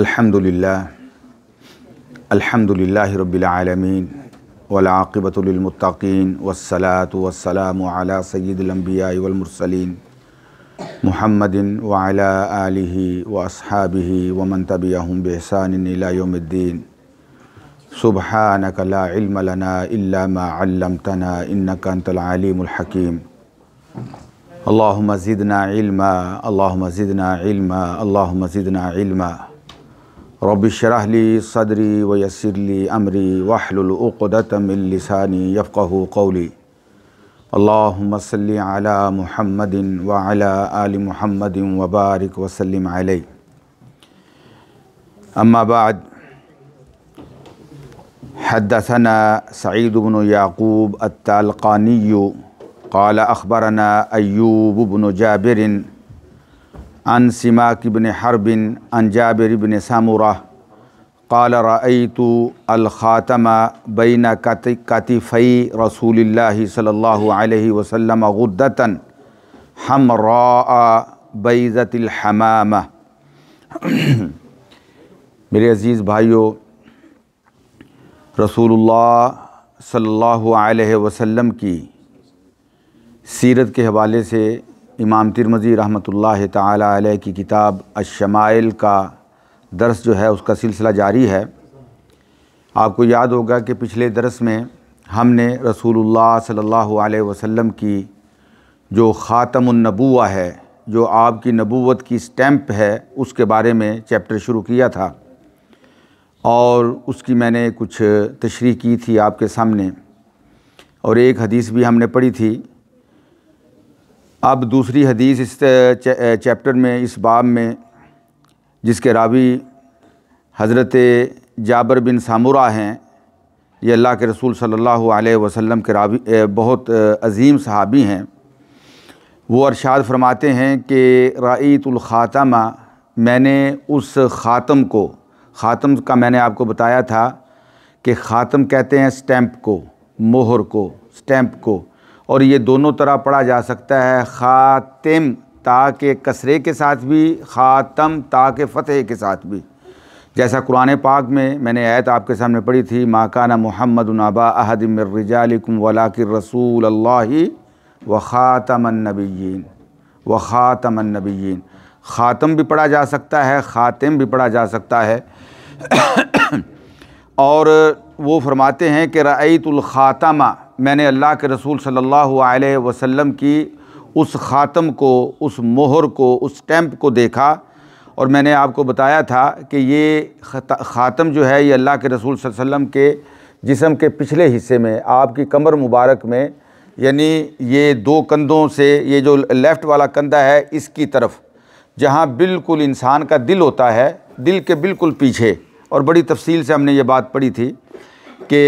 الحمد لله الحمد لله رب العالمين والعاقبة للمتقين والصلاة والسلام على سيد الأنبياء والمرسلين محمد وعلى آله وأصحابه ومن تبعهم بإحسان إلى يوم الدين سبحانك لا علم لنا إلا ما علمتنا إنك أنت العليم الحكيم اللهم زدنا علما اللهم زدنا علما اللهم زدنا علما رب اشرح لي صدري ويسر لي أمري واحلل عقدة من لساني يفقه قولي اللهم صل على محمد وعلى آل محمد وبارك وسلم عليه أما بعد حدثنا سعيد بن يعقوب التالقاني قال أخبرنا أيوب بن جابر अन सिमाक बिन हरबिन अन जाबिर बिन सामुरा काल रईतु अलख़ातम बैन कतिफ़ई रसूल सल्ला वसम गुद्दतन हम बैज़तिलहमाम मेरे अज़ीज़ भाइयों रसूलुल्लाह सल्लल्लाहु अलैहि वसल्लम की सीरत के हवाले से इमाम तिरमज़ी रहमत ताला की किताब अशमाइल का दरस जो है उसका सिलसिला जारी है आपको याद होगा कि पिछले दरस में हमने रसूलुल्लाह सल्लल्लाहु अलैहि वसल्लम की जो ख़ातमनबूआ है जो आपकी नबूवत की स्टैम्प है उसके बारे में चैप्टर शुरू किया था और उसकी मैंने कुछ तशरी की थी आपके सामने और एक हदीस भी हमने पढ़ी थी अब दूसरी हदीस इस चैप्टर में इस बाब में जिसके रावी हज़रत जाबर बिन सामुरा हैं ये अल्लाह के रसूल सल्लल्लाहु अलैहि वसल्लम के रावी बहुत अजीम सहाबी हैं वो अरशाद फरमाते हैं कि राईतुल्ख़ातमा मैंने उस ख़ातम को ख़ातम का मैंने आपको बताया था कि ख़ातम कहते हैं स्टैंप को मोहर को स्टैंप को और ये दोनों तरह पढ़ा जा सकता है ख़ातिम ता के कसरे के साथ भी ख़ातम ता के फतेह के साथ भी जैसा कुरान पाक में मैंने आयत आपके सामने पढ़ी थी माकाना मोहम्मद नबा अहदमरजालकुम वलाक रसूल अल्ला व ख़ातमनबीन व ख़ातमनबीन ख़ातम भी पढ़ा जा सकता है ख़ातिम भी पढ़ा जा सकता है और वो फरमाते हैं कि रईतुल ख़ातमा मैंने अल्लाह के रसूल सल्लल्लाहु अलैहि वसल्लम की उस ख़ातम को उस मोहर को उस स्टैम्प को देखा और मैंने आपको बताया था कि ये ख़ातम जो है ये अल्लाह के रसूल वसल्लम के जिसम के पिछले हिस्से में आपकी कमर मुबारक में यानी ये दो कंधों से ये जो लेफ़्ट वाला कंधा है इसकी तरफ जहाँ बिल्कुल इंसान का दिल होता है दिल के बिल्कुल पीछे और बड़ी तफसील से हमने ये बात पढ़ी थी कि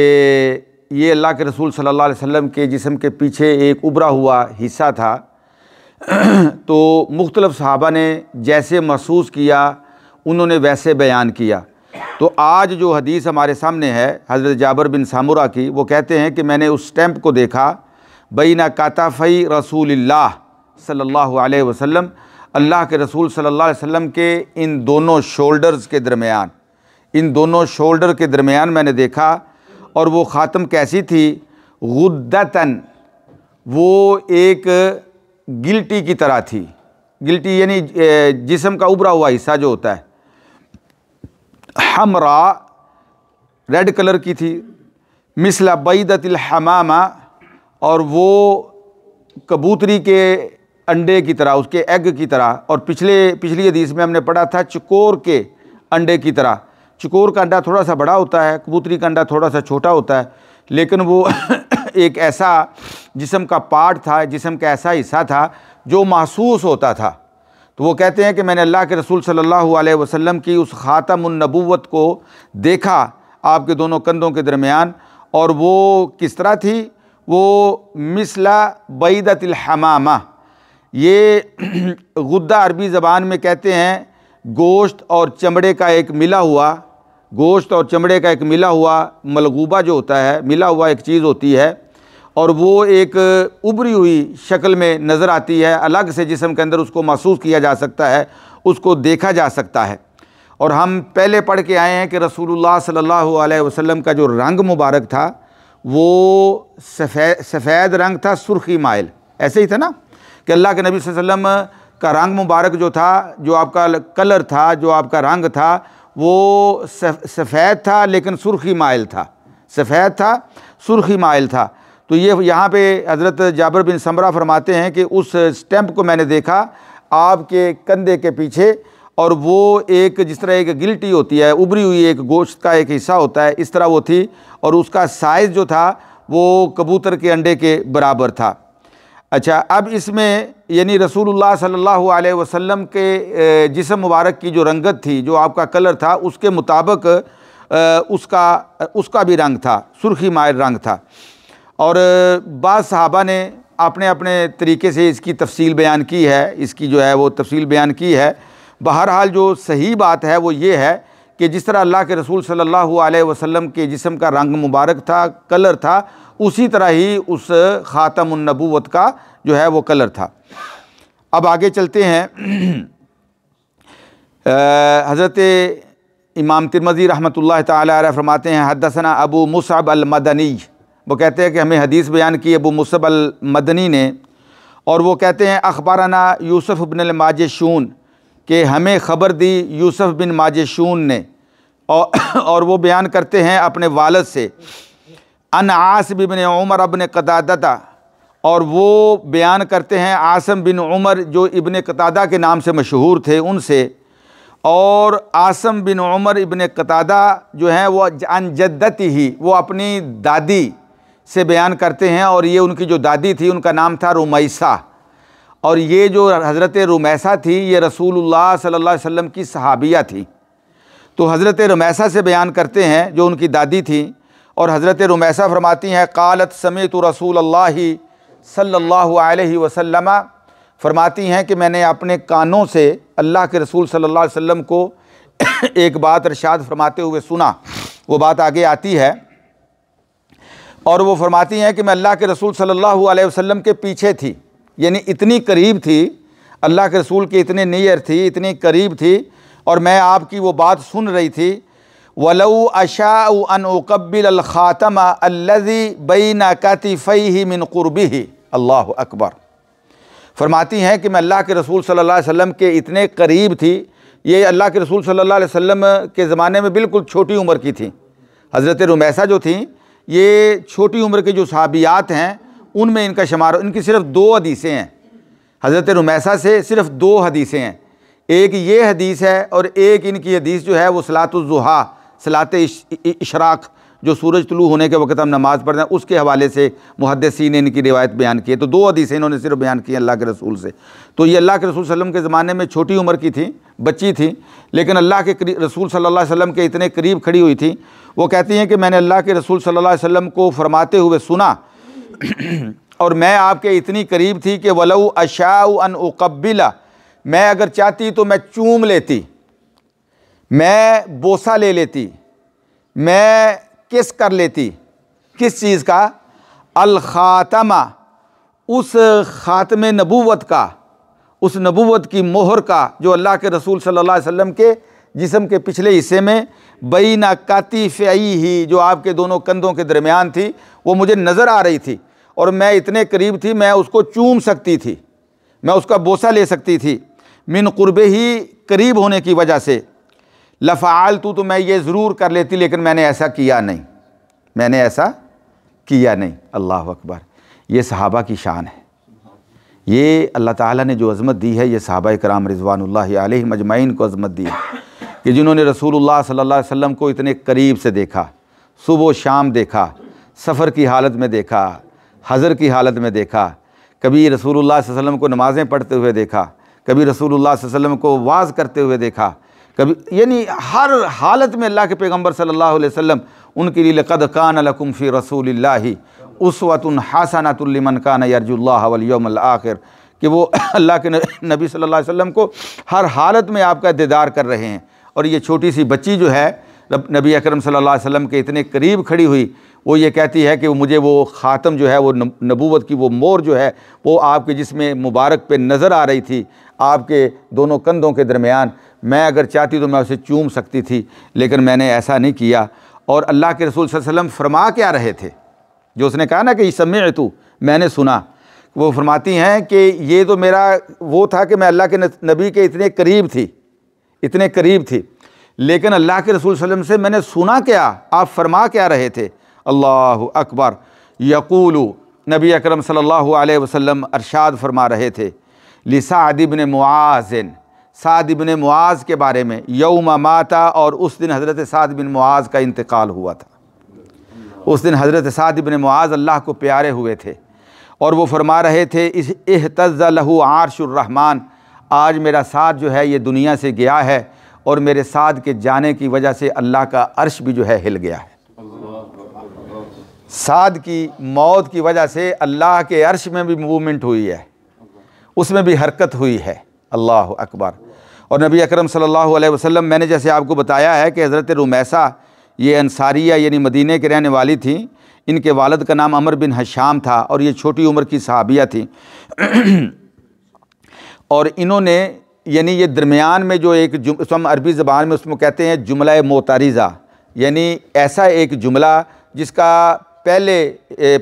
ये अल्लाह के रसूल सल्लल्लाहु अलैहि वसल्लम के जिसम के पीछे एक उभरा हुआ हिस्सा था तो मुख्तलफ़ सहाबा ने जैसे महसूस किया उन्होंने वैसे बयान किया तो आज जो हदीस हमारे सामने है हज़रत जाबर बिन सामुरा की वो कहते हैं कि मैंने उस स्टैम्प को देखा ना काताफ़ई रसूल सल्लल्लाहु अलैहि वसल्लम अल्लाह के रसूल सल्लल्लाहु अलैहि वसल्लम के इन दोनों शोल्डर्स के दरमियान इन दोनों शोल्डर के दरमियान मैंने देखा और वो ख़ातम कैसी थी गुद्दतन वो एक गिल्टी की तरह थी गिल्टी यानी जिसम का उभरा हुआ हिस्सा जो होता है हमरा रेड कलर की थी मिसला बैदतिल हमामा और वो कबूतरी के अंडे की तरह उसके एग की तरह और पिछले पिछली हदीस में हमने पढ़ा था चकोर के अंडे की तरह चकोर का अंडा थोड़ा सा बड़ा होता है कबूतरी का अंडा थोड़ा सा छोटा होता है लेकिन वो एक ऐसा जिसम का पार्ट था जिसम का ऐसा हिस्सा था जो महसूस होता था तो वो कहते हैं कि मैंने अल्लाह के रसूल सल्लल्लाहु अलैहि वसल्लम की उस ख़ातमनबूत को देखा आपके दोनों कंधों के दरमियान और वो किस तरह थी वो मिसला हमामा ये गुद्दा अरबी ज़बान में कहते हैं गोश्त और चमड़े का एक मिला हुआ गोश्त और चमड़े का एक मिला हुआ मलगूबा जो होता है मिला हुआ एक चीज़ होती है और वो एक उभरी हुई शक्ल में नज़र आती है अलग से जिसम के अंदर उसको महसूस किया जा सकता है उसको देखा जा सकता है और हम पहले पढ़ के आए हैं कि रसूलुल्लाह सल्लल्लाहु अलैहि वसल्लम का जो रंग मुबारक था वो सफ़ेद सफ़ेद रंग था सुर्खी माइल ऐसे ही था ना कि अल्लाह के नबी वसल्लम का रंग मुबारक जो था जो आपका कलर था जो आपका रंग था वो सफ़ेद था लेकिन सुर्खी माइल था सफ़ेद था सुर्खी माइल था तो ये यहाँ पे हज़रत जाबर बिन समरा फरमाते हैं कि उस स्टैम्प को मैंने देखा आपके कंधे के पीछे और वो एक जिस तरह एक गिल्टी होती है उभरी हुई एक गोश्त का एक हिस्सा होता है इस तरह वो थी और उसका साइज़ जो था वो कबूतर के अंडे के बराबर था अच्छा अब इसमें यानी रसूलुल्लाह सल्लल्लाहु अलैहि वसल्लम के जिसम मुबारक की जो रंगत थी जो आपका कलर था उसके मुताबिक उसका उसका भी रंग था सुर्खी मायर रंग था और बाद साहबा ने अपने अपने तरीके से इसकी तफसील बयान की है इसकी जो है वो तफसील बयान की है बहरहाल जो सही बात है वो ये है कि जिस तरह अल्लाह के रसूल सल्लल्लाहु अलैहि वसल्लम के जिसम का रंग मुबारक था कलर था उसी तरह ही उस ख़ातमनबूत का जो है वो कलर था अब आगे चलते हैं हज़रत इमाम तिरमजी रहमत ला फरमाते हैं हदसना अबू मुसब अलमदनी वो कहते हैं कि हमें हदीस बयान की अबू मुसब अलमदनी ने और वो कहते हैं अखबाराना यूसुफ बिन माज शून हमें ख़बर दी यूसुफ बिन माज शून ने और, और वो बयान करते हैं अपने वालद से अन आसिब बिन उमर अबन कतादा और वो बयान करते हैं आसम बिन उमर जो इबन कतादा के नाम से मशहूर थे उनसे और आसम बिन उमर इबन कतादा जो हैं वो अन जद्दती ही वो अपनी दादी से बयान करते हैं और ये उनकी जो दादी थी उनका नाम था रुमैसा और ये जो हज़रत रुमैसा थी ये रसूलुल्लाह सल्लल्लाहु अलैहि वसल्लम की सहाबिया थी तो हज़रत रुमैसा से बयान करते हैं जो उनकी दादी थी और हज़रत रुमैसा फरमाती हैं कालत तो रसूल अल्लाह सल्ला वसम फरमाती हैं कि मैंने अपने कानों से अल्लाह के रसूल सल्ला वम को एक बात अरशाद फरमाते हुए सुना वो बात आगे आती है और वो फरमाती हैं कि मैं अल्लाह के रसूल सल्लल्लाहु अलैहि वसल्लम के पीछे थी यानी इतनी करीब थी अल्लाह के रसूल की इतनी नियर थी इतनी करीब थी और मैं आपकी वो बात सुन रही थी वलऊ अशा अन उकबिल ख़ातम अल्लि बैन ही मिन क़ुरबी अल्लाह अकबर फरमाती हैं कि मैं अल्लाह के रसूल सल्ला अलैहि के इतने करीब थी ये अल्लाह के रसूल सल्ला अलैहि के ज़माने में बिल्कुल छोटी उम्र की थी हज़रत रुमैसा जो थी ये छोटी उम्र के जो सहाबियात हैं उनमें इनका शुमार इनकी सिर्फ दो हदीसें हैं हज़रत रुमैसा से सिर्फ दो हदीसें हैं एक ये हदीस है और एक इनकी हदीस जो है वो सलातुलजुहा सलात इशराक जो सूरज तलू होने के वक्त हम नमाज़ पढ़ते हैं उसके हवाले से मुहदसी ने इनकी रिवायत बयान की है तो दो हदीसें इन्होंने सिर्फ बयान की अल्लाह के रसूल से तो ये अल्लाह के रसूल वसम के ज़माने में छोटी उम्र की थी बच्ची थी लेकिन अल्लाह के रसूल सल्ला वम के इतने करीब खड़ी हुई थी वो कहती हैं कि मैंने अल्लाह के रसूल सल्ला अलैहि को फरमाते हुए सुना और मैं आपके इतनी करीब थी कि वलऊ अशाउ अन उकबिला मैं अगर चाहती तो मैं चूम लेती मैं बोसा ले लेती मैं किस कर लेती किस चीज़ का अलख़ातमा उस खातम नबूवत का उस नबूवत की मोहर का जो अल्लाह के रसूल सल्लल्लाहु अलैहि वसल्लम के जिसम के पिछले हिस्से में बई नाकाती फ़्याई ही जो आपके दोनों कंधों के दरमियान थी वो मुझे नज़र आ रही थी और मैं इतने करीब थी मैं उसको चूम सकती थी मैं उसका बोसा ले सकती थी मिन कुर्बे ही करीब होने की वजह से लफ़ाल तू तो मैं ये ज़रूर कर लेती लेकिन मैंने ऐसा किया नहीं मैंने ऐसा किया नहीं अल्लाह अकबर ये सहाबा की शान है ये अल्लाह ताला ने जो अज़मत दी है ये सहाबा कराम रिजवानल्ला मजमाइन को अज़मत दी है कि जिन्होंने रसूलुल्लाह सल्लल्लाहु अलैहि वसल्लम को इतने करीब से देखा सुबह शाम देखा सफ़र की हालत में देखा हज़र की हालत में देखा कभी रसूल वसम को नमाज़ें पढ़ते हुए देखा कभी रसूल वसम को वाज करते हुए देखा कभी यानी हर हालत में अल्लाह के पैगम्बर सल्ला वसम उनके लिए लकद कान लकुम फ़ी रसूल उसवतन हासनातुल्लिमन कान यरजुल्लावल आखिर कि वो अल्लाह के नबी सल्ला वसम को हर हालत में आपका दीदार कर रहे हैं और ये छोटी सी बच्ची जो है नबी अकरम सल्लल्लाहु अलैहि वसल्लम के इतने करीब खड़ी हुई वो ये कहती है कि वो मुझे वो ख़ातम जो है वो नबूवत की वो मोर जो है वो आपके जिसमें मुबारक पे नज़र आ रही थी आपके दोनों कंधों के दरमियान मैं अगर चाहती तो मैं उसे चूम सकती थी लेकिन मैंने ऐसा नहीं किया और अल्लाह के रसूल वसम फरमा क्या रहे थे जो उसने कहा ना कि समय तू मैंने सुना वो फरमाती हैं कि ये तो मेरा वो था कि मैं अल्लाह के नबी के इतने करीब थी इतने करीब थी लेकिन अल्लाह के रसूल वसम से मैंने सुना क्या आप फरमा क्या रहे थे अल्लाह अकबर यकूलू नबी अकरम सल्लल्लाहु अलैहि वसल्लम अरशाद फरमा रहे थे लिसा अदिबन ने साद बिन मुआज़ के बारे में यौम माता और उस दिन हज़रत साद बिन मुआज़ का इंतकाल हुआ था उस दिन हज़रत साद बिन मुआज़ अल्लाह को प्यारे हुए थे और वो फरमा रहे थे इस एहतज़ लहू आरशुररहमान आज मेरा साथ जो है ये दुनिया से गया है और मेरे साथ के जाने की वजह से अल्लाह का अर्श भी जो है हिल गया है साद की मौत की वजह से अल्लाह के अर्श में भी मूवमेंट हुई है उसमें भी हरकत हुई है अल्लाह अकबर और नबी अकरम सल्लल्लाहु अलैहि वसल्लम मैंने जैसे आपको बताया है कि हज़रत रुमैसा ये अंसारिया यानी मदीने के रहने वाली थी इनके वालद का नाम अमर बिन हशाम था और ये छोटी उम्र की सहाबिया थी और इन्होंने यानी ये दरमियान में जो एक हम अरबी ज़बान में उसमें कहते हैं जुमला मोतारीजा यानी ऐसा एक जुमला जिसका पहले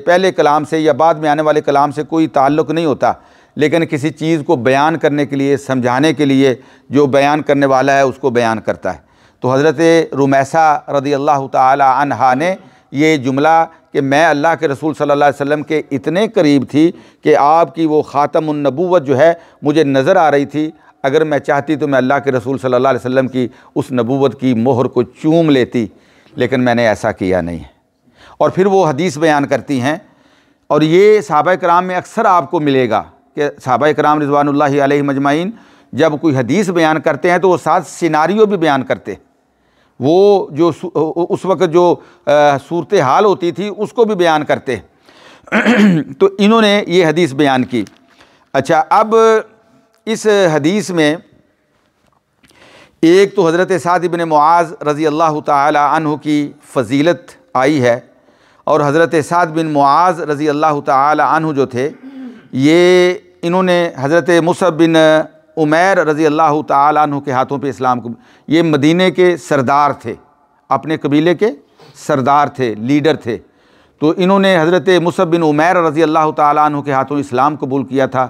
पहले कलाम से या बाद में आने वाले कलाम से कोई ताल्लुक़ नहीं होता लेकिन किसी चीज़ को बयान करने के लिए समझाने के लिए जो बयान करने वाला है उसको बयान करता है तो हज़रत रुमैसा रदी अल्लाह तहा ने यह जुमला कि मैं अल्लाह के रसूल सल्ला वसम के इतने करीब थी कि आपकी वो ख़ातमनबूत जो है मुझे नज़र आ रही थी अगर मैं चाहती तो मैं अल्लाह के रसूल सल्ला वसम की उस नबूत की मोहर को चूम लेती लेकिन मैंने ऐसा किया नहीं और फिर वो हदीस बयान करती हैं और ये सहाबा कराम में अक्सर आपको मिलेगा कि सहाबा कराम रिजवान मजमाइन जब कोई हदीस बयान करते हैं तो वो साथ सिनारियो भी बयान करते हैं वो जो उस वक्त जो सूरत हाल होती थी उसको भी बयान करते तो इन्होंने ये हदीस बयान की अच्छा अब इस हदीस में एक तो हज़रत साद इबन मुआज़ रज़ी अल्लाह तह की फ़जीलत आई है और हज़रत साद बिन मुआज़ रज़ी अल्लाह तह जो थे ये इन्होंने हज़रत मुसब बिन उमैर रज़ी अल्लाह तु के हाथों पे इस्लाम को ये मदीने के सरदार थे अपने कबीले के सरदार थे लीडर थे तो इन्होंने हज़रत मुसब बिन उमैर रज़ी अल्लाह तु के हाथों इस्लाम कबूल किया था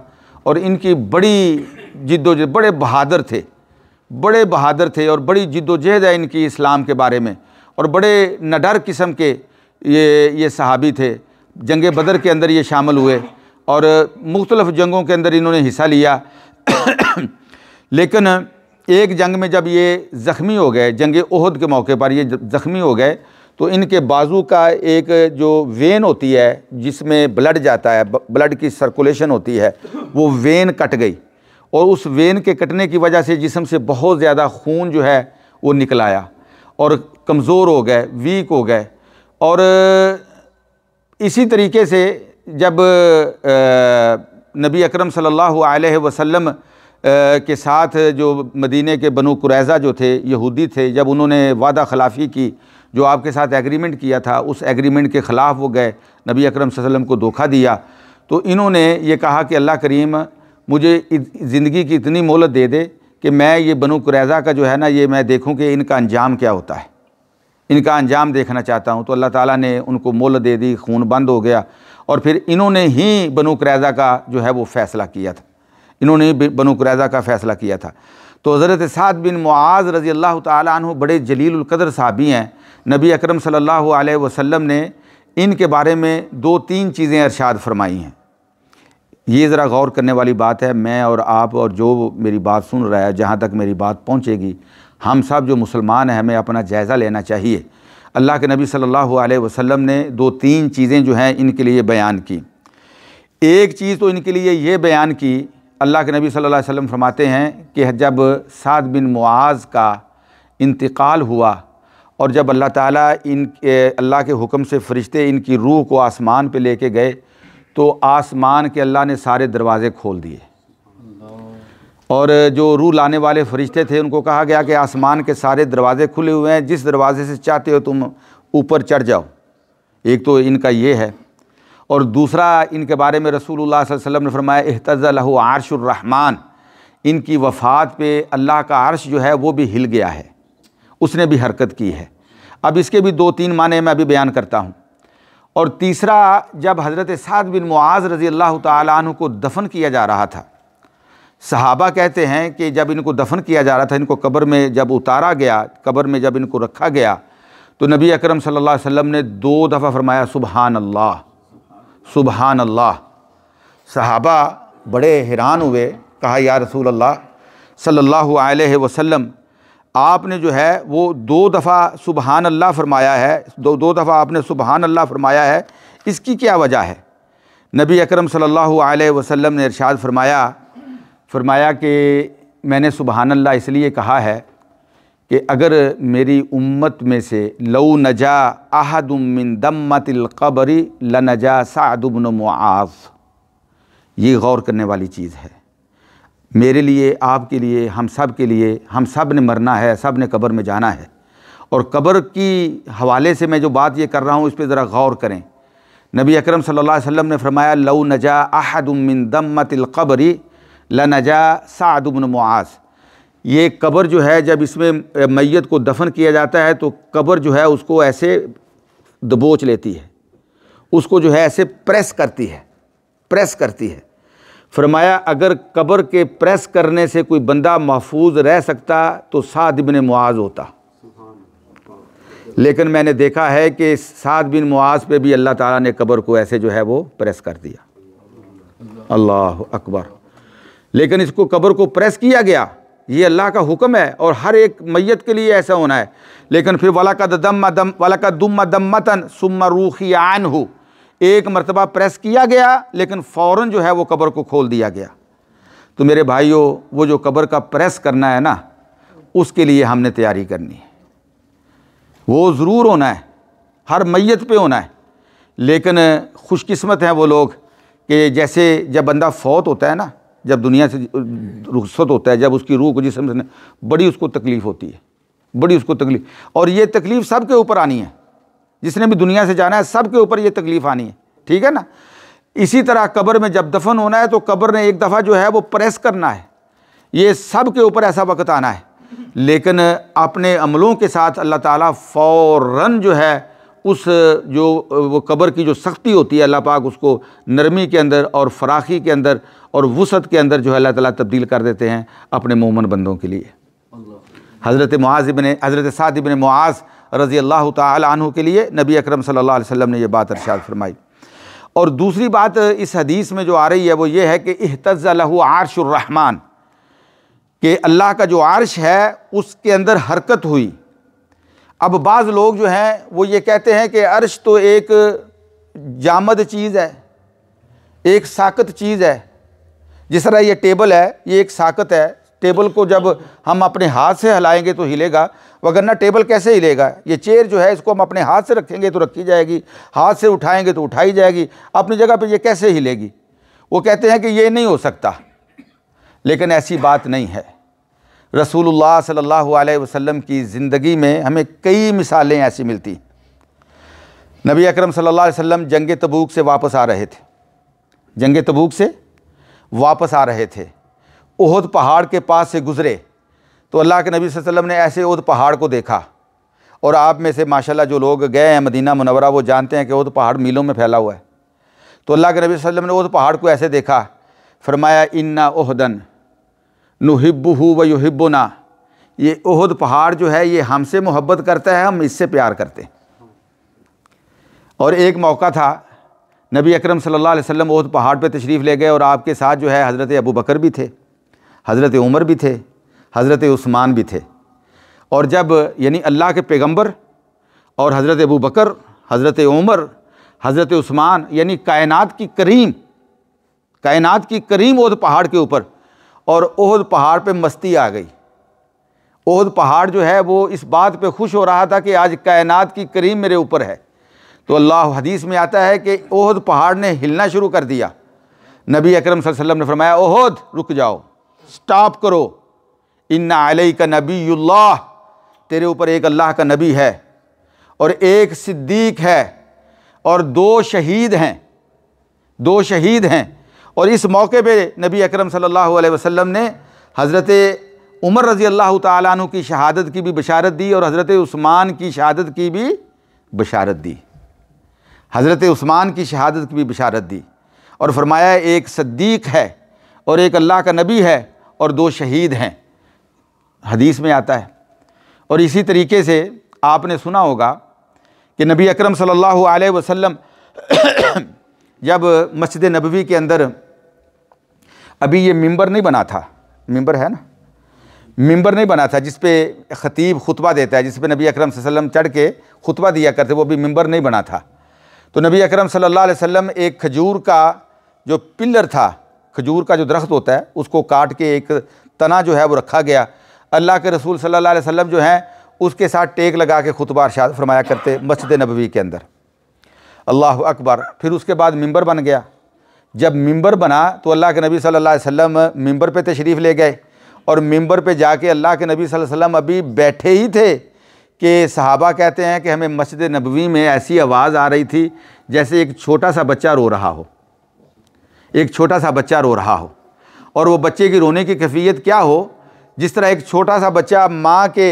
और इनकी बड़ी जिद्दोजहद बड़े बहादुर थे बड़े बहादुर थे और बड़ी जिद्दोजहद है इनकी इस्लाम के बारे में और बड़े नडर किस्म के ये ये सहाबी थे जंग बदर के अंदर ये शामिल हुए और मुख्तलफ़ जंगों के अंदर इन्होंने हिस्सा लिया लेकिन एक जंग में जब ये ज़ख्मी हो गए जंग उहद के मौके पर ये ज़ख्मी हो गए तो इनके बाजू का एक जो वेन होती है जिसमें ब्लड जाता है ब्लड की सर्कुलेशन होती है वो वेन कट गई और उस वेन के कटने की वजह से जिसम से बहुत ज़्यादा खून जो है वो निकल आया और कमज़ोर हो गए वीक हो गए और इसी तरीके से जब नबी अकरम सल्लल्लाहु अलैहि वसल्लम के साथ जो मदीने के बनु कुरैज़ा जो थे यहूदी थे जब उन्होंने वादा खिलाफ़ी की जो आपके साथ एग्रीमेंट किया था उस एग्रीमेंट के ख़िलाफ़ वो गए नबी अकरम वसल्लम को धोखा दिया तो इन्होंने ये कहा कि अल्लाह करीम मुझे ज़िंदगी की इतनी मोहलत दे दे कि मैं ये बनु कुरैज़ा का जो है ना ये मैं देखूँ कि इनका अंजाम क्या होता है इनका अंजाम देखना चाहता हूँ तो अल्लाह ताला ने उनको मोहलत दे दी खून बंद हो गया और फिर इन्होंने ही बनु क्रैजा का जो है वो फ़ैसला किया था इन्होंने ही बनु क्रैजा का फ़ैसला किया था तो हज़रत साद बिन मुआज़ रज़ी अल्लाह तु बड़े जलीलकदर साहबी हैं नबी अकरम सल्लल्लाहु अलैहि वसल्लम ने इनके बारे में दो तीन चीज़ें अरशाद फरमाई हैं ये ज़रा गौर करने वाली बात है मैं और आप और जो मेरी बात सुन रहा है जहाँ तक मेरी बात पहुँचेगी हम सब जो मुसलमान हैं हमें अपना जायज़ा लेना चाहिए अल्लाह के नबी सल्लल्लाहु अलैहि वसल्लम ने दो तीन चीज़ें जो हैं इनके लिए बयान की एक चीज़ तो इनके लिए ये बयान की अल्लाह के नबी सल्लल्लाहु अलैहि वसल्लम फरमाते हैं कि जब साद बिन मुआज़ का इंतकाल हुआ और जब अल्लाह ताला इन अल्लाह के हुक्म से फ़रिश्ते इनकी रूह को आसमान पे लेके गए तो आसमान के अल्लाह ने सारे दरवाज़े खोल दिए और जो रू लाने वाले फरिश्ते थे उनको कहा गया कि आसमान के सारे दरवाज़े खुले हुए हैं जिस दरवाज़े से चाहते हो तुम ऊपर चढ़ जाओ एक तो इनका ये है और दूसरा इनके बारे में रसूलुल्लाह वसल्लम ने फरमाया एहतज़ लहू इनकी वफ़ात पे अल्लाह का आर्श जो है वो भी हिल गया है उसने भी हरकत की है अब इसके भी दो तीन माने मैं अभी बयान करता हूँ और तीसरा जब हज़रत साद बिन मुआज़ रज़ी अल्लाह तु को दफन किया जा रहा था सहाबा कहते हैं कि जब इनको दफन किया जा रहा था इनको कब्र में जब उतारा गया कब्र में जब इनको रखा गया तो नबी अकरम सल्लल्लाहु अलैहि वसल्लम ने दो दफ़ा फरमाया सुबहान अल्लाह सुबहान अल्लाह सहाबा बड़े हैरान हुए कहा या रसूल अल्लाह सल्लल्लाहु अलैहि वसल्लम आपने जो है वो दो दफ़ा सुबहान अल्लाह फरमाया है दो दो दफ़ा आपने सुबहान अल्लाह फरमाया है इसकी क्या वजह है नबी अकरम सल्लल्लाहु अलैहि वसल्लम ने इरशाद फरमाया फरमाया कि मैंने सुबहान अल्लाह इसलिए कहा है कि अगर मेरी उम्मत में से लो नजा आहदुमिन क़बरी ल नजा सादुमन मुआज ये गौर करने वाली चीज़ है मेरे लिए आपके लिए हम सब के लिए हम सब ने मरना है सब ने कब्र में जाना है और कब्र की हवाले से मैं जो बात ये कर रहा हूँ इस पर ज़रा गौर करें नबी अकरम सल्लल्लाहु अलैहि वसल्लम ने फरमाया लऊ नजा मतिल क़बरी लनजा सादुबन मुआस ये कबर जो है जब इसमें मैत को दफन किया जाता है तो क़बर जो है उसको ऐसे दबोच लेती है उसको जो है ऐसे प्रेस करती है प्रेस करती है फरमाया अगर कबर के प्रेस करने से कोई बंदा महफूज रह सकता तो साद बिन मुआज होता लेकिन मैंने देखा है कि साद बिन मुआज पे भी अल्लाह ताला ने कबर को ऐसे जो है वो प्रेस कर दिया अल्लाह अकबर लेकिन इसको कब्र को प्रेस किया गया ये अल्लाह का हुक्म है और हर एक मैत के लिए ऐसा होना है लेकिन फिर वाला का दम दम वाला का दुम मतन सुम रूखियान हो एक मरतबा प्रेस किया गया लेकिन फ़ौर जो है वो कब्र को खोल दिया गया तो मेरे भाइयों वो जो कब्र का प्रेस करना है ना उसके लिए हमने तैयारी करनी है वो ज़रूर होना है हर मैत पे होना है लेकिन खुशकस्मत हैं वो लोग कि जैसे जब बंदा फौत होता है ना जब दुनिया से रुखसत होता है जब उसकी रूह को जिसम बड़ी उसको तकलीफ़ होती है बड़ी उसको तकलीफ और ये तकलीफ़ सब के ऊपर आनी है जिसने भी दुनिया से जाना है सब के ऊपर ये तकलीफ़ आनी है ठीक है ना इसी तरह कब्र में जब दफन होना है तो कब्र ने एक दफ़ा जो है वो प्रेस करना है ये सब के ऊपर ऐसा वक्त आना है लेकिन अपने अमलों के साथ अल्लाह ताला फ़ौरन जो है उस जो वो कब्र की जो सख्ती होती है अल्लाह पाक उसको नरमी के अंदर और फराखी के अंदर और वसत के अंदर जो है अल्लाह ताला तब्दील कर देते हैं अपने मोमन बंदों के लिए हज़रत मुआज़ हज़रत सादिबन मुआज़ रज़ी अल्लाह तहों के लिए नबी अकरम सल्लल्लाहु अलैहि वसल्लम ने यह बात अरशाद फरमाई और दूसरी बात इस हदीस में जो आ रही है वो ये है कि अहतज़लहू आरशुर्रहमान के अल्लाह का जो आर्श है उसके अंदर हरकत हुई अब बाज़ लोग जो हैं वो ये कहते हैं कि अर्श तो एक जामद चीज़ है एक साकत चीज़ है जिस तरह ये टेबल है ये एक साकत है टेबल को जब हम अपने हाथ से हिलाएंगे तो हिलेगा वगरना टेबल कैसे हिलेगा ये चेयर जो है इसको हम अपने हाथ से रखेंगे तो रखी जाएगी हाथ से उठाएंगे तो उठाई जाएगी अपनी जगह पर ये कैसे हिलेगी वो कहते हैं कि ये नहीं हो सकता लेकिन ऐसी बात नहीं है रसूलुल्लाह सल्लल्लाहु अलैहि वसल्लम की ज़िंदगी में हमें कई मिसालें ऐसी मिलती नबी अकरम सल्लल्लाहु अलैहि वसल्लम जंग तबूक से वापस आ रहे थे जंग तबूक से वापस आ रहे थे ओहद पहाड़ के पास से गुज़रे तो अल्लाह के नबी वसल्लम ने ऐसे ओहद पहाड़ को देखा और आप में से माशाल्लाह जो लोग गए हैं मदीना मुनवरा वो जानते हैं कि ओहद पहाड़ मीलों में फैला हुआ है तो अल्लाह के नबी वसल्लम ने ओहद पहाड़ को ऐसे देखा फरमाया इन्ना ओहदन हिब्बू हु व युहिब्बो ना ये ओहद पहाड़ जो है ये हमसे मोहब्बत करता है हम इससे प्यार करते हैं और एक मौका था नबी अकरम सल्लल्लाहु अलैहि वसल्लम ओहद पहाड़ पे तशरीफ़ ले गए और आपके साथ जो है हज़रत अबू बकर भी थे हज़रत उमर भी थे हज़रत उस्मान भी थे और जब यानी अल्लाह के पैगंबर और हज़रत अबू बकर हज़रत उमर हज़रत उस्मान यानी कायनात की करीम कायनात की करीम ओहद पहाड़ के ऊपर और ओहद पहाड़ पे मस्ती आ गई ओहद पहाड़ जो है वो इस बात पे खुश हो रहा था कि आज कायनात की करीम मेरे ऊपर है तो अल्लाह हदीस में आता है कि ओहद पहाड़ ने हिलना शुरू कर दिया नबी अकरम वसल्लम ने फरमाया ओहद रुक जाओ स्टॉप करो इन्ना अलई का नबी तेरे ऊपर एक अल्लाह का नबी है और एक सिद्दीक है और दो शहीद हैं दो शहीद हैं और इस मौके पे नबी अकरम सल्लल्लाहु अलैहि वसल्लम ने हज़रत उमर रज़ी अल्लाह तु की शहादत की भी बशारत दी और हज़रत उस्मान की शहादत की भी बशारत दी हज़रत उस्मान की शहादत की भी बशारत दी और फरमाया एक सद्दीक है और एक अल्लाह का नबी है और दो शहीद हैं हदीस में आता है और इसी तरीके से आपने सुना होगा कि नबी अकरम सल्लल्लाहु अलैहि वसल्लम जब मस्जिद नबवी के अंदर अभी ये मिंबर नहीं बना था मिंबर है ना मिंबर नहीं बना था जिसपे ख़तीब खुतबा देता है जिसपे नबी अकरम वसल्लम चढ़ के खुतबा दिया करते वो भी मिंबर नहीं बना था तो नबी अकरम सल्लल्लाहु अलैहि वसल्लम एक खजूर का जो पिलर था खजूर का जो दरख्त होता है उसको काट के एक तना जो है वो रखा गया अल्लाह के रसूल सल्लल्लाहु अलैहि वसल्लम जो हैं उसके साथ टेक लगा के खुतबा अरशाद फरमाया करते मस्जिद नबवी के अंदर अल्लाह अकबर फिर उसके बाद मिंबर बन गया जब मिंबर बना तो अल्लाह के नबी सल्लल्लाहु अलैहि वसल्लम मिंबर पे तशरीफ़ ले गए और मिंबर पे जाके अल्लाह के नबी सल्लल्लाहु अलैहि वसल्लम अभी बैठे ही थे कि सहाबा कहते हैं कि हमें मस्जिद नबवी में ऐसी आवाज़ आ रही थी जैसे एक छोटा सा बच्चा रो रहा हो एक छोटा सा बच्चा रो रहा हो और वो बच्चे की रोने की कैफियत क्या हो जिस तरह एक छोटा सा बच्चा माँ के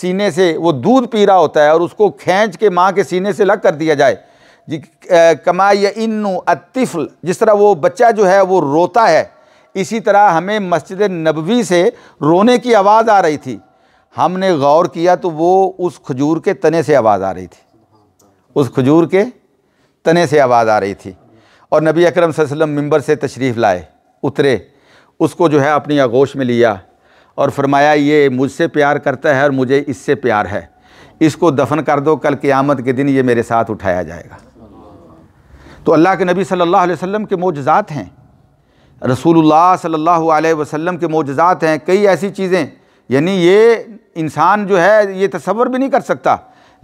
सीने से वो दूध पी रहा होता है और उसको खींच के माँ के सीने से लग कर दिया जाए जी कमा यन्नु अतिफ़ल जिस तरह वो बच्चा जो है वो रोता है इसी तरह हमें मस्जिद नबवी से रोने की आवाज़ आ रही थी हमने गौर किया तो वो उस खजूर के तने से आवाज़ आ रही थी उस खजूर के तने से आवाज़ आ रही थी और नबी अकरम वसल्लम मिंबर से तशरीफ़ लाए उतरे उसको जो है अपनी आगोश में लिया और फरमाया ये मुझसे प्यार करता है और मुझे इससे प्यार है इसको दफन कर दो कल क़ियामत के दिन ये मेरे साथ उठाया जाएगा तो अल्लाह के नबी सल्लल्लाहु अलैहि वसल्लम के मोजात हैं रसूलुल्लाह सल्लल्लाहु अलैहि वसल्लम के मोजात हैं कई ऐसी चीज़ें यानी ये इंसान जो है ये तस्वर भी नहीं कर सकता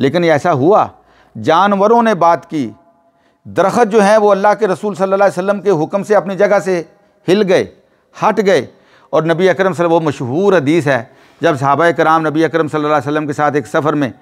लेकिन ऐसा हुआ जानवरों ने बात की दरख्त जो हैं वो अल्लाह के रसूल सल्लल्लाहु अलैहि वसल्लम के हुक्म से अपनी जगह से हिल गए हट गए और नबी अकरम सल वो मशहूर हदीस है जब सहाबा कराम नबी अकरम सल्लल्लाहु अलैहि वसल्लम के साथ एक सफ़र में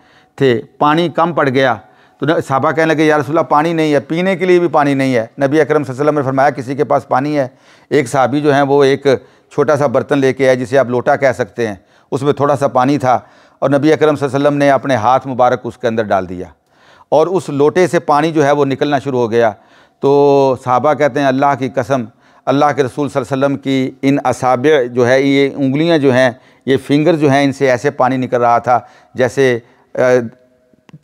थे पानी कम पड़ गया तो साहबा कहने लगे यारसोल्ला रसुल्ला पानी नहीं है पीने के लिए भी पानी नहीं है नबी अक्रम सल्लम ने फरमाया किसी के पास पानी है एक साहबी जो है वो एक छोटा सा बर्तन लेके आए जिसे आप लोटा कह सकते हैं उसमें थोड़ा सा पानी था और नबी अक्रम सल्लम ने अपने हाथ मुबारक उसके अंदर डाल दिया और उस लोटे से पानी जो है वो निकलना शुरू हो गया तो साहबा कहते हैं अल्लाह की कसम अल्लाह के रसूल सल्लम की इन असाब जो है ये उंगलियाँ जो हैं ये फिंगर जो हैं इनसे ऐसे पानी निकल रहा था जैसे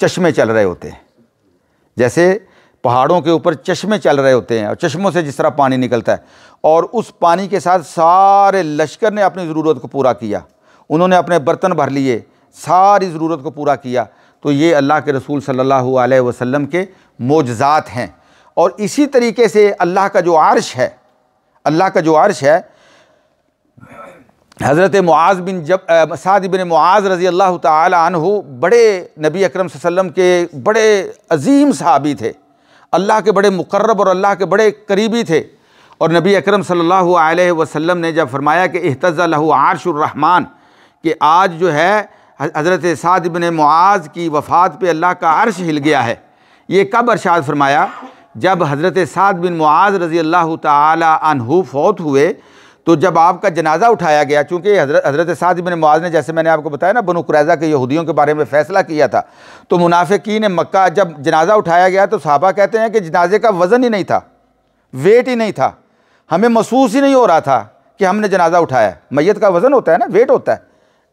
चश्मे चल रहे होते हैं जैसे पहाड़ों के ऊपर चश्मे चल रहे होते हैं और चश्मों से जिस तरह पानी निकलता है और उस पानी के साथ सारे लश्कर ने अपनी ज़रूरत को पूरा किया उन्होंने अपने बर्तन भर लिए सारी ज़रूरत को पूरा किया तो ये अल्लाह के रसूल सल्लल्लाहु अलैहि वसल्लम के मोजात हैं और इसी तरीके से अल्लाह का जो आर्श है अल्लाह का जो आर्श है हज़रत मुआज़ बिन जब साद बिन मुआज़ रज़ी अल्लाह तहु बड़े नबी अकरम वसम के बड़े अजीम सहाबी थे अल्लाह के बड़े मुकर्रब और अल्लाह के बड़े करीबी थे और नबी अकरम सल्लल्लाहु अलैहि वसल्लम ने जब फरमाया कि अहतज़ा लहू आरशरहमान कि आज जो है हज़रत साद बिन मुआज़ की वफ़ात पे अल्लाह का अर्श हिल गया है ये कब अरशाद फरमाया जब हज़रत साद बिन मुआज़ रज़ी अल्लाह तहु फ़ौत हुए तो जब आपका जनाजा उठाया गया चूँकि हजरत हजरत साद बिन मुआज ने जैसे मैंने आपको बताया ना बनू कुरैजा के यहूदियों के बारे में फ़ैसला किया था तो ने मक्का जब जनाजा उठाया गया तो साहबा कहते हैं कि जनाजे का वज़न ही नहीं था वेट ही नहीं था हमें महसूस ही नहीं हो रहा था कि हमने जनाजा उठाया मैत का वज़न होता है ना वेट होता है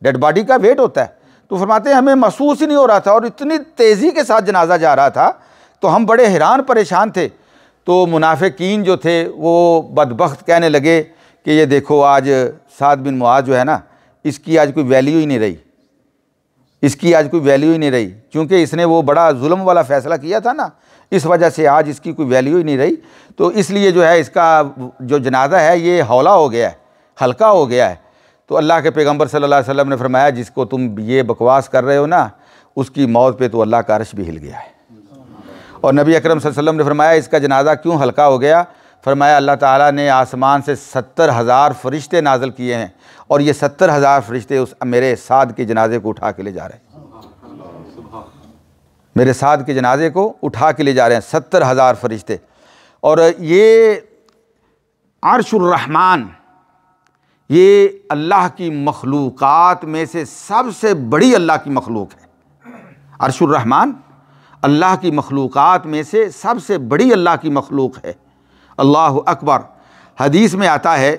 डेड बॉडी का वेट होता है तो फरमाते हैं हमें महसूस ही नहीं हो रहा था और इतनी तेज़ी के साथ जनाजा जा रहा था तो हम बड़े हैरान परेशान थे तो मुनाफिकीन जो थे वो बदबخت कहने लगे कि ये देखो आज सात बिन मुआज जो है ना इसकी आज कोई वैल्यू ही नहीं रही इसकी आज कोई वैल्यू ही नहीं रही क्योंकि इसने वो बड़ा जुल्म वाला फैसला किया था ना इस वजह से आज इसकी कोई वैल्यू ही नहीं रही तो इसलिए जो है इसका जो जनाजा है ये हौला हो गया है हल्का हो गया है तो अल्लाह के पैगम्बर सल्ला अलैहि ने फरमाया जिसको तुम ये बकवास कर रहे हो ना उसकी मौत पर तो अल्लाह का अरश भी हिल गया है और नबी अक्रम वसल्लम ने फरमाया इसका जनाजा क्यों हल्का हो गया फरमाया अल्लाह ताला ने आसमान से सत्तर हज़ार फरिश्ते नाजल किए हैं और ये सत्तर हज़ार फरिश्ते उस मेरे साद के जनाजे को उठा के ले जा रहे हैं मेरे साद के जनाजे को उठा के ले जा रहे हैं सत्तर हज़ार फरिश्ते और ये अरशुर्रहमान ये अल्लाह की मखलूक़ात में से सबसे बड़ी अल्लाह की मखलूक है अरशुर्रहमान अल्लाह की मखलूक़ात में से सबसे बड़ी अल्लाह की मखलूक है अल्लाह अकबर हदीस में आता है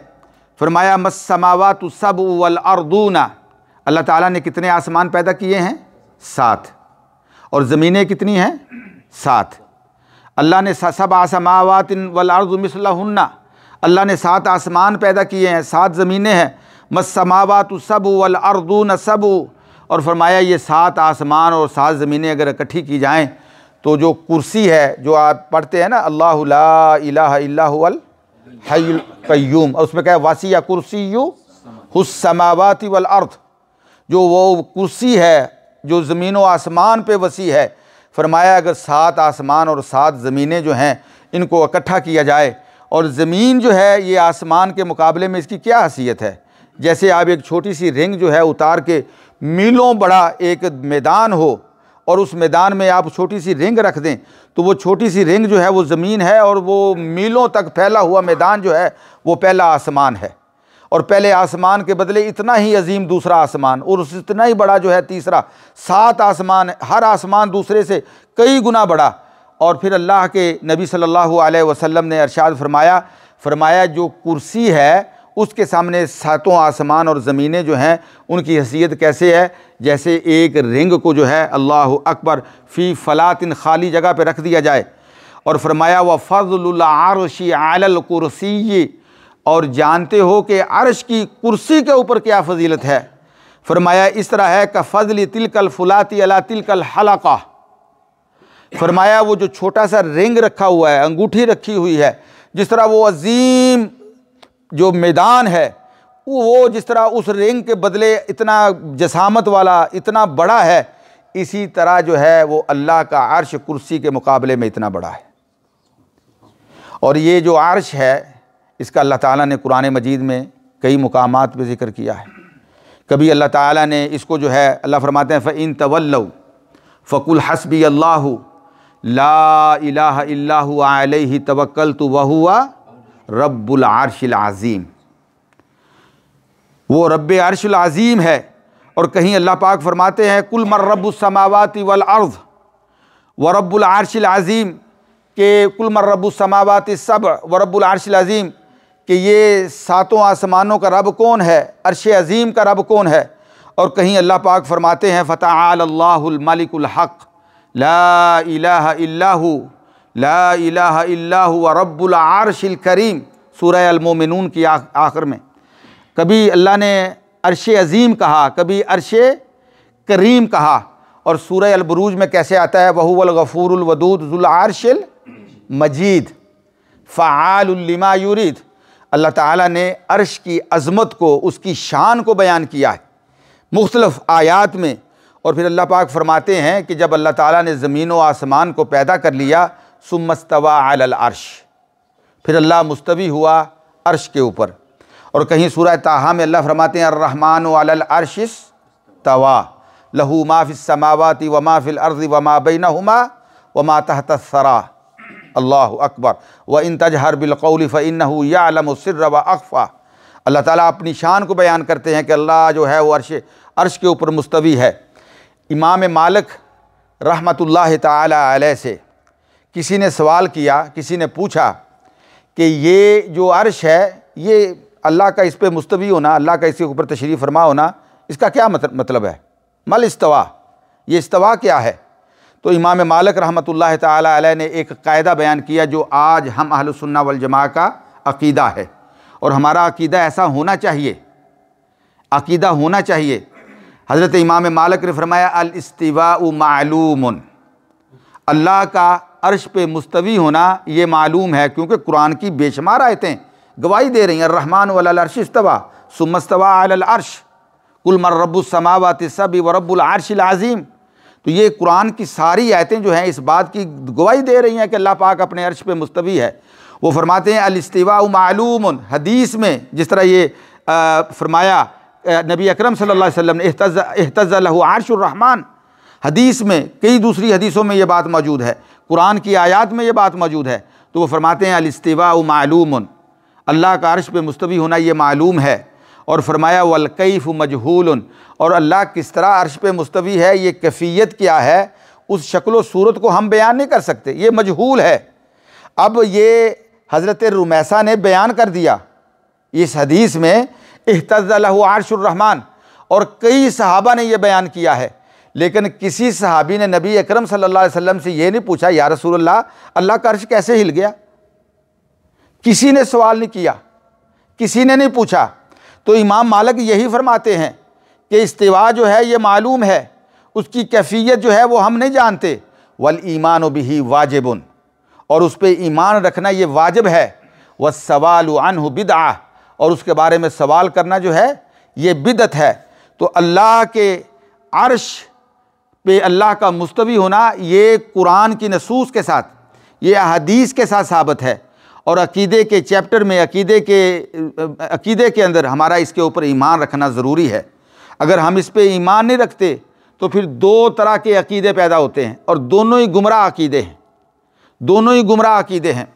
फरमाया तो सब वल ना अल्लाह ताला ने कितने आसमान पैदा किए हैं सात और ज़मीनें कितनी हैं सात अल्लाह ने सब आसमावात वल अर्द अल्लाह ने सात आसमान पैदा किए हैं सात ज़मीनें हैं तो सब वल अरदून सब और फरमाया ये सात आसमान और सात ज़मीनें अगर इकट्ठी की जाएँ तो जो कुर्सी है जो आप पढ़ते हैं ना अल्लाह लाहल्लाम और उसमें क्या है वासी या कुर्सी यू हुसमावाती वल अर्थ जो वो कुर्सी है जो ज़मीन व आसमान पे वसी है फरमाया अगर सात आसमान और सात ज़मीनें जो हैं इनको इकट्ठा किया जाए और ज़मीन जो है ये आसमान के मुकाबले में इसकी क्या हसीियत है जैसे आप एक छोटी सी रिंग जो है उतार के मीलों बड़ा एक मैदान हो और उस मैदान में आप छोटी सी रिंग रख दें तो वो छोटी सी रिंग जो है वो ज़मीन है और वो मीलों तक फैला हुआ मैदान जो है वो पहला आसमान है और पहले आसमान के बदले इतना ही अजीम दूसरा आसमान और उस इतना ही बड़ा जो है तीसरा सात आसमान हर आसमान दूसरे से कई गुना बड़ा और फिर अल्लाह के नबी सल्लल्लाहु अलैहि वसल्लम ने अरशाद फरमाया फरमाया जो कुर्सी है उसके सामने सातों आसमान और ज़मीनें जो हैं उनकी हैसियत कैसे है जैसे एक रिंग को जो है अल्लाह अकबर फ़ी फ़लातिन खाली जगह पर रख दिया जाए और फरमाया व आल आलकुरसी और जानते हो कि अरश की कुर्सी के ऊपर क्या फजीलत है फरमाया इस तरह है का फ़जल तिलकल फ़ुलाती अला तिलकल हलाका फरमाया वो जो छोटा सा रिंग रखा हुआ है अंगूठी रखी हुई है जिस तरह वो अजीम जो मैदान है वो जिस तरह उस रिंग के बदले इतना जसामत वाला इतना बड़ा है इसी तरह जो है वो अल्लाह का आर्श कुर्सी के मुकाबले में इतना बड़ा है और ये जो आर्श है इसका अल्लाह ताला ने कुरान मजीद में कई मुकाम पर जिक्र किया है कभी अल्लाह ताला ने इसको जो है अल्लाह फरमाते हैं फ़ैन तवल्ल फ़कुल हसबी अल्लाह ला इलाह इल्लाहु अलैहि तवक्कल तो हुआ रब्बुल आर्शिल आज़ीम वो रब अरशल अज़ीम है और कहीं अल्लाह पाक फरमाते हैं कुल मर रब समावती वल अर्ज़ व रब्बुल आर्शिल अज़ीम के कुल मर रब समावती सब व रब्बुल आर्शिल अज़ीम कि ये सातों आसमानों का रब कौन है अरश अज़ीम का रब कौन है और कहीं अल्लाह पाक फरमाते हैं फ़तः मलिकुल हक़ ला इलाहा इल्लाहु ला इला रब्बुल करीम सूरह अलमोमिनून की आखिर में कभी अल्लाह ने अरश अज़ीम कहा कभी अरश करीम कहा और सूरह अलबरूज में कैसे आता है वहूलगफ़ूरवदूद आरशिल मजीद फ़ालमा यूरीद अल्लाह ताला ने अर्श की अज़मत को उसकी शान को बयान किया है मुख्तलफ़ आयात में और फिर अल्लाह पाक फरमाते हैं कि जब अल्लाह ताला ने ज़मीन व आसमान को पैदा कर लिया सुमस्तवा अल अर्श फिर अल्लाह मुस्तवी हुआ अर्श के ऊपर और कहीं सूरह ताहा में अल्लाह फरमाते हैं अर्रहमान अल तवा लहू माफ़िल समावती व माफ़िल अर्ज़ व मा बैन हमा व मा तहत सरा अल्लाह अकबर व इन तजहर बिलकौल फ़िन यालम सिर व अफ़ा अल्लाह ताला अपनी शान को बयान करते हैं कि अल्लाह जो है वो अर्श अर्श के ऊपर मुस्तवी है इमाम मालिक रहमतुल्लाह ताला से किसी ने सवाल किया किसी ने पूछा कि ये जो अर्श है ये अल्लाह का इस पर मुस्तवी होना अल्लाह का इसके ऊपर तशरीफ़ फरमा होना इसका क्या मतलब है मल इस्तवा ये इस्तवा क्या है तो इमाम मालिक रहमत ला ने एक कायदा बयान किया जो आज हम अहलसन्ना वलजमा का अकीदा है और हमारा अकीदा ऐसा होना चाहिए अकीदा होना चाहिए हज़रत इमाम मालिक ने फरमाया इस्तवा मालूम अल्लाह का अर्श पे मुस्तवी होना ये मालूम है क्योंकि कुरान की बेशुमार आयतें गवाही दे रही हैं रहमान वलर्श इस्तवा सुमस्तवा अलर्श कुलमर रबुलसमावत सब लाज़ीम तो ये कुरान की सारी आयतें जो हैं इस बात की गवाही दे रही हैं कि अल्लाह पाक अपने अर्श पे मुस्तवी है वो फरमाते हैं अलस्तवा मालूम हदीस में जिस तरह ये फरमाया नबी अकरम सल्ला अलैहि ने एहतज़ एहतज़ अर्शुररहमान हदीस में कई दूसरी हदीसों में ये बात मौजूद है कुरान की आयात में ये बात मौजूद है तो वो फरमाते हैं अलस्तवा मालूम अल्लाह का अरश पे मुस्तवी होना ये मालूम है और फरमाया वलकैफ़ मजहूल और अल्लाह किस तरह अरश पे मुस्तवी है ये कैफियत क्या है उस शक्ल सूरत को हम बयान नहीं कर सकते ये मजहूल है अब ये हज़रत रुमैसा ने बयान कर दिया इस हदीस में अहतज़ल आरशुररहमान और कई सहाबा ने यह बयान किया है लेकिन किसी सहाबी ने नबी अकरम सल्लल्लाहु अलैहि वसल्लम से ये नहीं पूछा या रसूल अल्लाह अल्लाह का अर्श कैसे हिल गया किसी ने सवाल नहीं किया किसी ने नहीं पूछा तो इमाम मालिक यही फरमाते हैं कि इस्तवा जो है ये मालूम है उसकी कैफियत जो है वो हम नहीं जानते वल ईमान बिही वाजिबुन और उस पर ईमान रखना ये वाजिब है व सवाल अनहु बिदआ और उसके बारे में सवाल करना जो है ये बिदत है तो अल्लाह के अर्श पे अल्लाह का मुस्तवी होना ये कुरान की नसूस के साथ ये अदीस के साथ साबित है और अकीदे के चैप्टर में अकीदे के अकीदे के अंदर हमारा इसके ऊपर ईमान रखना ज़रूरी है अगर हम इस पर ईमान नहीं रखते तो फिर दो तरह के अकीदे पैदा होते हैं और दोनों ही गुमराह अकीदे हैं दोनों ही गुमराह अकीदे हैं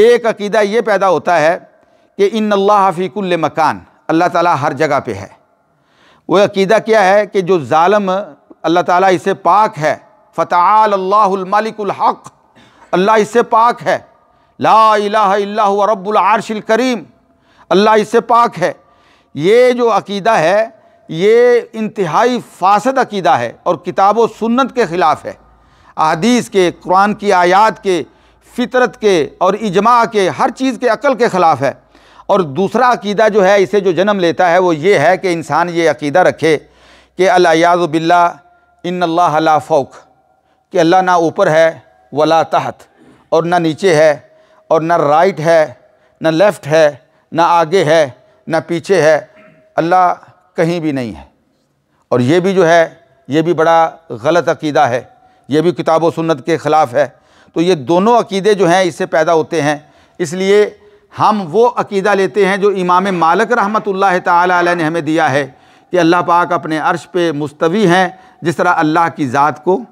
एक अकीदा ये पैदा होता है कि इन अल्लाह हफ़ीकुल्ल मकान अल्लाह ताला हर जगह पे है वो अकीदा क्या है कि जो ालम अल्लाह ताला इसे पाक है फ़ताल अल्लाहमलिकहक़ अल्लाह इसे पाक है ला रब्बुल रब्बुलआरशिल करीम अल्लाह इससे पाक है ये जो अकीदा है ये इंतहाई फासद अकीदा है और किताब व सुन्नत के ख़िलाफ़ है अदीस के कुरान की आयात के फितरत के और इजमा के हर चीज़ के अक़ल के ख़िलाफ़ है और दूसरा अकीदा जो है इसे जो जन्म लेता है वो ये है कि इंसान ये अकीदा रखे कि अलायाज़ इन अल्लाह ला फ़ौक कि अल्लाह ना ऊपर है वला तहत और ना नीचे है और ना राइट है ना लेफ़्ट है ना आगे है ना पीछे है अल्लाह कहीं भी नहीं है और ये भी जो है ये भी बड़ा गलत अकीदा है ये भी किताब व सुन्नत के ख़िलाफ़ है तो ये दोनों अकीदे जो हैं इससे पैदा होते हैं इसलिए हम वो अकीदा लेते हैं जो इमाम मालक रहमत ला ने हमें दिया है कि अल्लाह पाक अपने अर्श पे मुस्तवी हैं जिस तरह अल्लाह की ज़ात को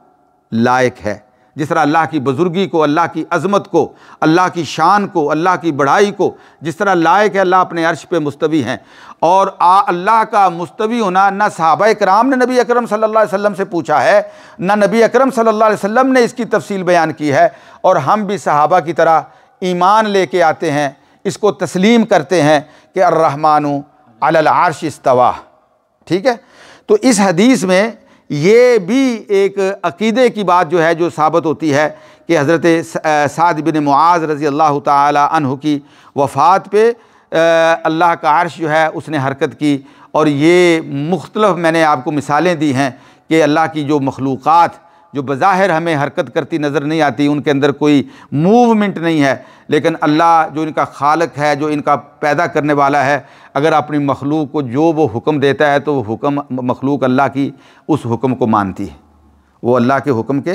लायक है जिस तरह अल्लाह की बुज़ुर्गी को अल्लाह की अज़मत को अल्लाह की शान को अल्लाह की बढ़ाई को जिस तरह लायक है अल्लाह अपने अर्श पे मुस्तवी हैं और आ अल्लाह का मुस्तवी होना न साहब कराम ने नबी अकरम सल्लल्लाहु अलैहि वसल्लम से पूछा है ना नबी अकरम सल्लल्लाहु अलैहि वसल्लम ने इसकी तफसील बयान की है और हम भी सहाबा की तरह ईमान लेके आते हैं इसको तस्लीम करते हैं कि अर्रहमानू अल आर्श इस्तवा ठीक है तो इस हदीस में ये भी एक अकीदे की बात जो है जो साबित होती है कि हज़रत साद बिन मुआज़ रज़ी अल्लाह तह की वफ़ात पे अल्लाह का आर्श जो है उसने हरकत की और ये मुख्तलफ़ मैंने आपको मिसालें दी हैं कि अल्लाह की जो मखलूक़ात जो बज़ाहिर हमें हरकत करती नज़र नहीं आती उनके अंदर कोई मूवमेंट नहीं है लेकिन अल्लाह जो इनका खालक है जो इनका पैदा करने वाला है अगर अपनी मखलूक को जो वो हुक्म देता है तो वो हुक्म मखलूक अल्लाह की उस हुक्म को मानती है वो अल्लाह के हुक्म के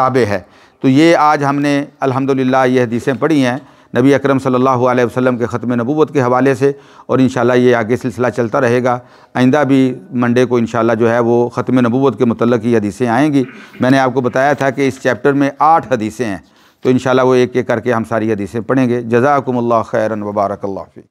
ताबे है तो ये आज हमने अल्हम्दुलिल्लाह ये हदीसें पढ़ी हैं नबी अकरम सल्लल्लाहु अलैहि वसल्लम के ख़त्म नबूत के हवाले से और इन ये आगे सिलसिला चलता रहेगा आइंदा भी मंडे को इन जो है वो ख़त्म नबूत के मतलब ही हदीसें आएँगी मैंने आपको बताया था कि इस चैप्टर में आठ हदीसें हैं तो इन वो एक एक करके हम सारी हदीसें पढ़ेंगे जजाकम्ला खैरन वबारकल्ला